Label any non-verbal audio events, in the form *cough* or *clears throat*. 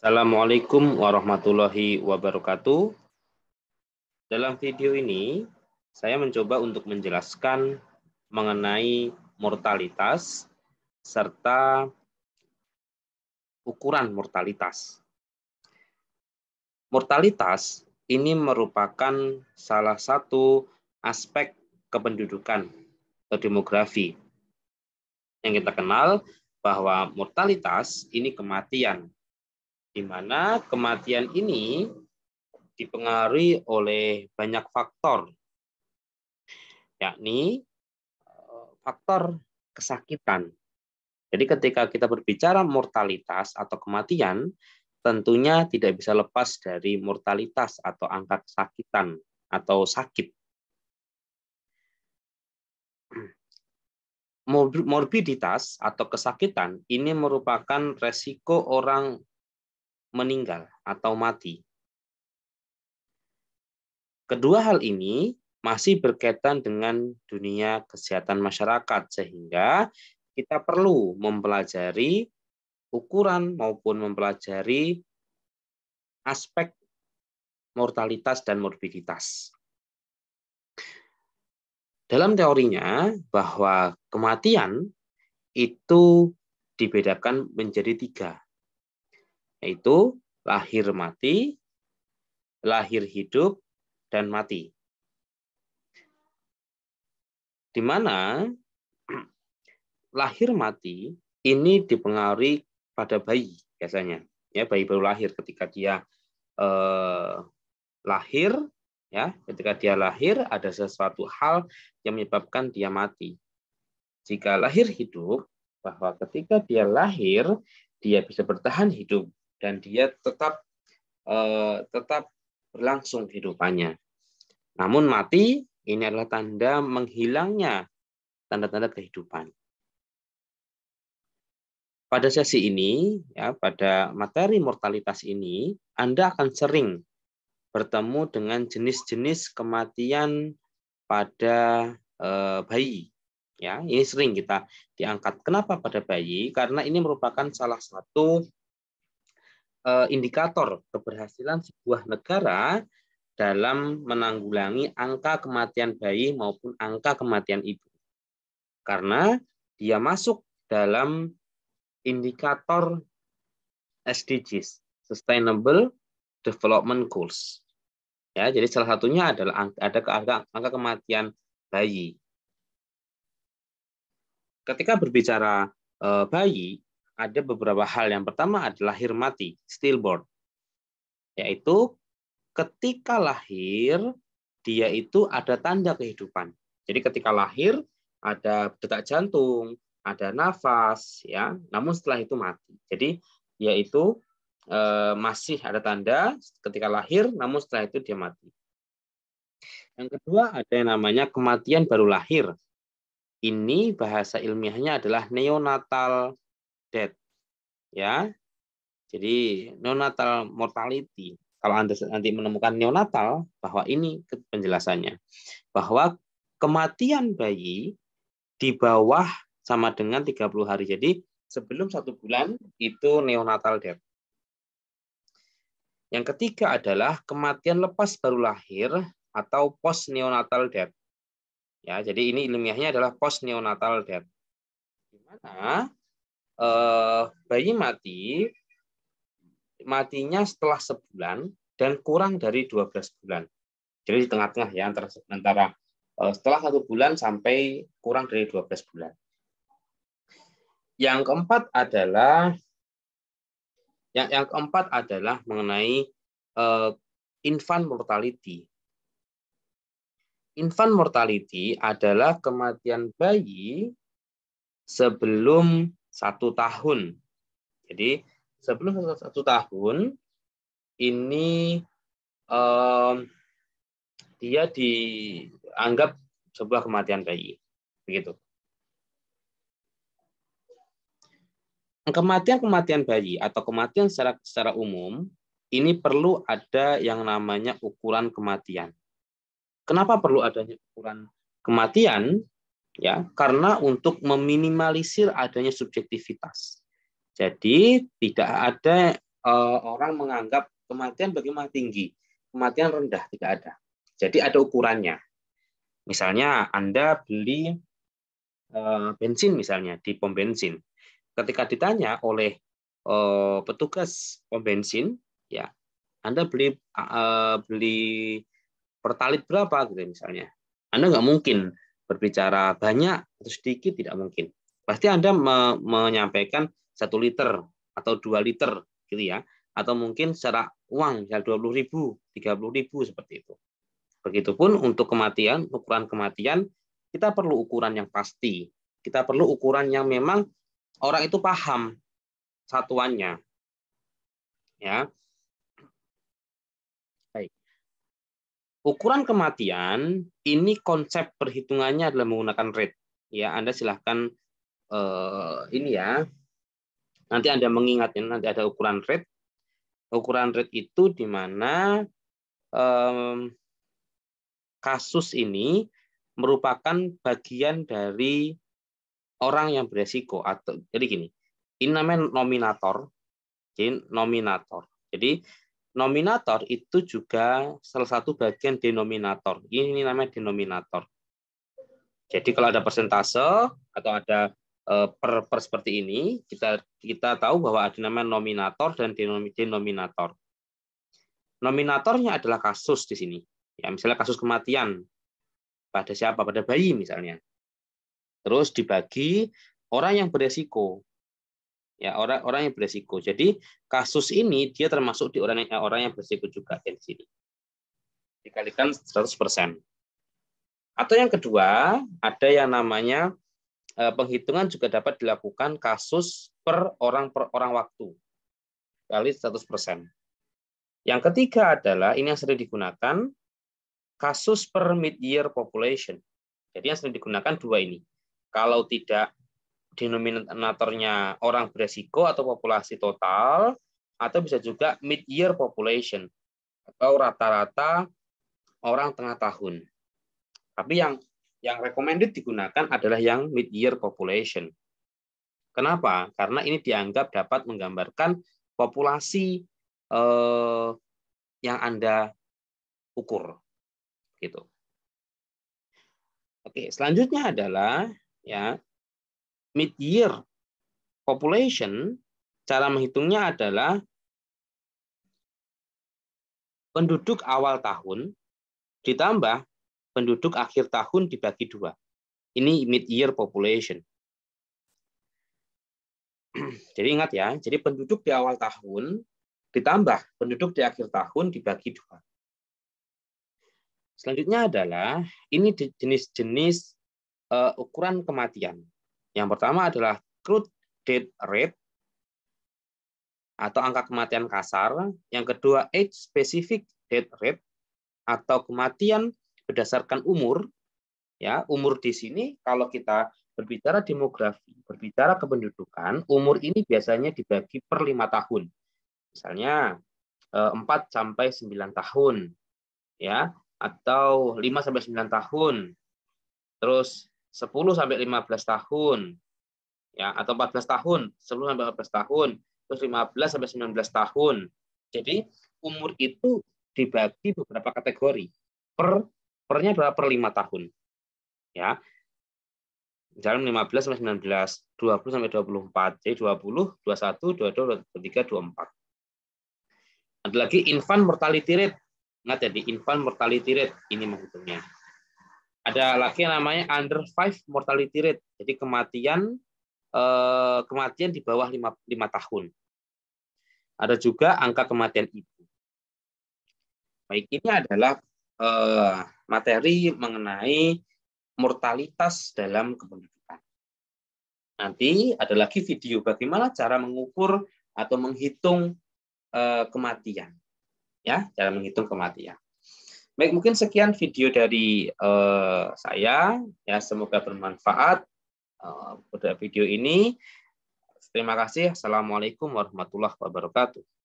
Assalamualaikum warahmatullahi wabarakatuh. Dalam video ini, saya mencoba untuk menjelaskan mengenai mortalitas serta ukuran mortalitas. Mortalitas ini merupakan salah satu aspek kependudukan atau demografi yang kita kenal bahwa mortalitas ini kematian di mana kematian ini dipengaruhi oleh banyak faktor, yakni eh, faktor kesakitan. Jadi ketika kita berbicara mortalitas atau kematian, tentunya tidak bisa lepas dari mortalitas atau angka kesakitan atau sakit. Morbiditas atau kesakitan ini merupakan resiko orang meninggal atau mati. Kedua hal ini masih berkaitan dengan dunia kesehatan masyarakat sehingga kita perlu mempelajari ukuran maupun mempelajari aspek mortalitas dan morbiditas. Dalam teorinya bahwa kematian itu dibedakan menjadi tiga, yaitu lahir mati, lahir hidup, dan mati. Di mana lahir mati ini dipengaruhi pada bayi biasanya. Ya, bayi baru lahir ketika dia eh, lahir, ya, ketika dia lahir ada sesuatu hal yang menyebabkan dia mati. Jika lahir hidup, bahwa ketika dia lahir, dia bisa bertahan hidup dan dia tetap eh, tetap berlangsung hidupannya. Namun mati ini adalah tanda menghilangnya tanda-tanda kehidupan. Pada sesi ini, ya, pada materi mortalitas ini, Anda akan sering bertemu dengan jenis-jenis kematian pada e, bayi. Ya, ini sering kita diangkat. Kenapa pada bayi? Karena ini merupakan salah satu Eh, indikator keberhasilan sebuah negara dalam menanggulangi angka kematian bayi maupun angka kematian ibu. Karena dia masuk dalam indikator SDGs, Sustainable Development Goals. Ya, jadi salah satunya adalah ada angka, angka kematian bayi. Ketika berbicara eh, bayi, ada beberapa hal. Yang pertama adalah mati, stillborn. Yaitu ketika lahir, dia itu ada tanda kehidupan. Jadi ketika lahir, ada detak jantung, ada nafas, ya. namun setelah itu mati. Jadi yaitu e, eh, masih ada tanda ketika lahir, namun setelah itu dia mati. Yang kedua ada yang namanya kematian baru lahir. Ini bahasa ilmiahnya adalah neonatal death. Ya. Jadi neonatal mortality. Kalau Anda nanti menemukan neonatal, bahwa ini penjelasannya. Bahwa kematian bayi di bawah sama dengan 30 hari. Jadi sebelum satu bulan itu neonatal death. Yang ketiga adalah kematian lepas baru lahir atau post neonatal death. Ya, jadi ini ilmiahnya adalah post neonatal death. Di mana eh, bayi mati matinya setelah sebulan dan kurang dari 12 bulan. Jadi di tengah-tengah ya antara antara eh, setelah satu bulan sampai kurang dari 12 bulan. Yang keempat adalah yang yang keempat adalah mengenai eh, infant mortality. Infant mortality adalah kematian bayi sebelum satu tahun. Jadi sebelum satu tahun ini um, dia dianggap sebuah kematian bayi, begitu. Kematian-kematian bayi atau kematian secara, secara umum ini perlu ada yang namanya ukuran kematian. Kenapa perlu adanya ukuran kematian? ya karena untuk meminimalisir adanya subjektivitas. Jadi tidak ada uh, orang menganggap kematian bagaimana tinggi, kematian rendah tidak ada. Jadi ada ukurannya. Misalnya Anda beli uh, bensin misalnya di pom bensin. Ketika ditanya oleh uh, petugas pom bensin, ya Anda beli uh, beli pertalit berapa gitu misalnya. Anda nggak mungkin berbicara banyak atau sedikit tidak mungkin. Pasti Anda me menyampaikan satu liter atau dua liter gitu ya, atau mungkin secara uang misal dua puluh ribu, tiga puluh ribu seperti itu. Begitupun untuk kematian, ukuran kematian kita perlu ukuran yang pasti. Kita perlu ukuran yang memang orang itu paham satuannya. Ya, Ukuran kematian ini konsep perhitungannya adalah menggunakan rate. Ya, Anda silahkan eh, ini ya. Nanti Anda mengingatnya nanti ada ukuran rate. Ukuran rate itu di mana eh, kasus ini merupakan bagian dari orang yang beresiko atau jadi gini. Ini namanya nominator. Jadi nominator. Jadi nominator itu juga salah satu bagian denominator. Ini namanya denominator. Jadi kalau ada persentase atau ada e, per, per seperti ini, kita kita tahu bahwa ada namanya nominator dan denominator. Nominatornya adalah kasus di sini. Ya, misalnya kasus kematian pada siapa? Pada bayi misalnya. Terus dibagi orang yang beresiko ya orang orang yang beresiko. Jadi kasus ini dia termasuk di orang yang eh, orang yang beresiko juga di sini. Dikalikan 100%. Atau yang kedua, ada yang namanya eh, penghitungan juga dapat dilakukan kasus per orang per orang waktu kali 100%. Yang ketiga adalah ini yang sering digunakan kasus per mid year population. Jadi yang sering digunakan dua ini. Kalau tidak denominatornya orang beresiko atau populasi total, atau bisa juga mid-year population, atau rata-rata orang tengah tahun. Tapi yang yang recommended digunakan adalah yang mid-year population. Kenapa? Karena ini dianggap dapat menggambarkan populasi eh, yang Anda ukur. Gitu. Oke, selanjutnya adalah ya mid-year population, cara menghitungnya adalah penduduk awal tahun ditambah penduduk akhir tahun dibagi dua. Ini mid-year population. *clears throat* Jadi ingat ya, jadi penduduk di awal tahun ditambah penduduk di akhir tahun dibagi dua. Selanjutnya adalah ini jenis-jenis eh, ukuran kematian. Yang pertama adalah crude death rate atau angka kematian kasar. Yang kedua age specific death rate atau kematian berdasarkan umur. Ya, umur di sini kalau kita berbicara demografi, berbicara kependudukan, umur ini biasanya dibagi per lima tahun. Misalnya 4 eh, sampai 9 tahun. Ya, atau 5 sampai 9 tahun. Terus 10 sampai 15 tahun ya atau 14 tahun, 10 sampai 14 tahun, terus 15 sampai 19 tahun. Jadi umur itu dibagi beberapa kategori. Per pernya berapa? Per 5 tahun. Ya. Misalnya 15 sampai 19, 20 sampai 24. Jadi 20, 21, 22, 23, 24. Ada lagi infant mortality rate. Ingat ya, di infant mortality rate ini menghitungnya ada lagi yang namanya under five mortality rate. Jadi kematian eh, kematian di bawah lima lima tahun. Ada juga angka kematian ibu. Baik, ini adalah eh, materi mengenai mortalitas dalam kependudukan. Nanti ada lagi video bagaimana cara mengukur atau menghitung eh, kematian. Ya, cara menghitung kematian. Baik, mungkin sekian video dari uh, saya. Ya, semoga bermanfaat uh, pada video ini. Terima kasih. Assalamualaikum warahmatullahi wabarakatuh.